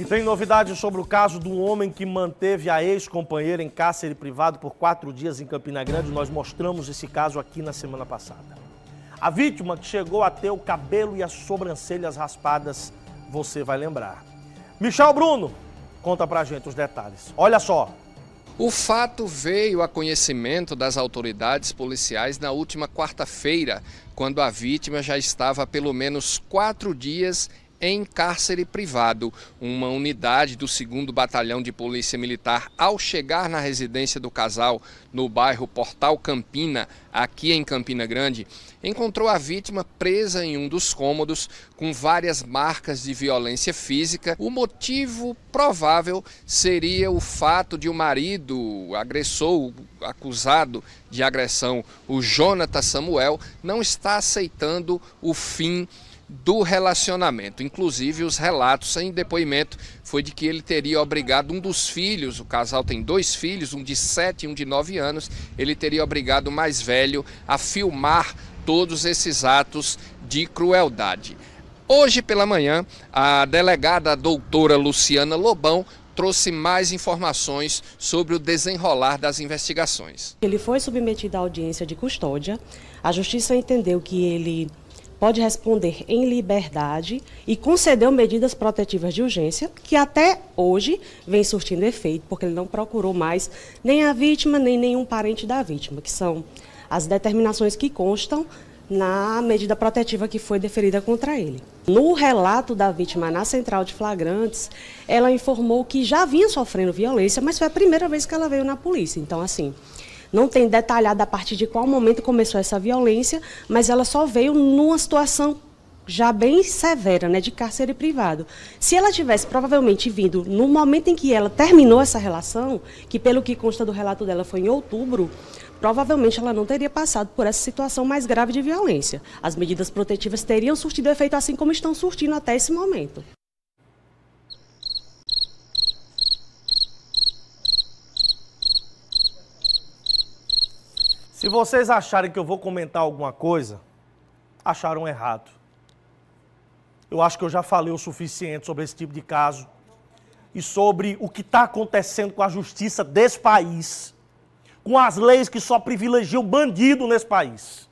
E tem novidades sobre o caso do homem que manteve a ex-companheira em cárcere privado por quatro dias em Campina Grande. Nós mostramos esse caso aqui na semana passada. A vítima que chegou a ter o cabelo e as sobrancelhas raspadas, você vai lembrar. Michel Bruno conta pra gente os detalhes. Olha só. O fato veio a conhecimento das autoridades policiais na última quarta-feira, quando a vítima já estava há pelo menos quatro dias em cárcere privado. Uma unidade do 2 Batalhão de Polícia Militar, ao chegar na residência do casal, no bairro Portal Campina, aqui em Campina Grande, encontrou a vítima presa em um dos cômodos com várias marcas de violência física. O motivo provável seria o fato de o marido, agressor, acusado de agressão, o Jonathan Samuel, não estar aceitando o fim do relacionamento. Inclusive, os relatos em depoimento foi de que ele teria obrigado um dos filhos, o casal tem dois filhos, um de 7 e um de 9 anos, ele teria obrigado o mais velho a filmar todos esses atos de crueldade. Hoje pela manhã, a delegada doutora Luciana Lobão trouxe mais informações sobre o desenrolar das investigações. Ele foi submetido à audiência de custódia. A justiça entendeu que ele pode responder em liberdade e concedeu medidas protetivas de urgência, que até hoje vem surtindo efeito, porque ele não procurou mais nem a vítima, nem nenhum parente da vítima, que são as determinações que constam na medida protetiva que foi deferida contra ele. No relato da vítima na central de flagrantes, ela informou que já vinha sofrendo violência, mas foi a primeira vez que ela veio na polícia. Então, assim, não tem detalhado a partir de qual momento começou essa violência, mas ela só veio numa situação já bem severa, né, de cárcere privado. Se ela tivesse provavelmente vindo no momento em que ela terminou essa relação, que pelo que consta do relato dela foi em outubro, provavelmente ela não teria passado por essa situação mais grave de violência. As medidas protetivas teriam surtido efeito assim como estão surtindo até esse momento. Se vocês acharem que eu vou comentar alguma coisa, acharam errado. Eu acho que eu já falei o suficiente sobre esse tipo de caso e sobre o que está acontecendo com a justiça desse país, com as leis que só privilegiam bandido nesse país.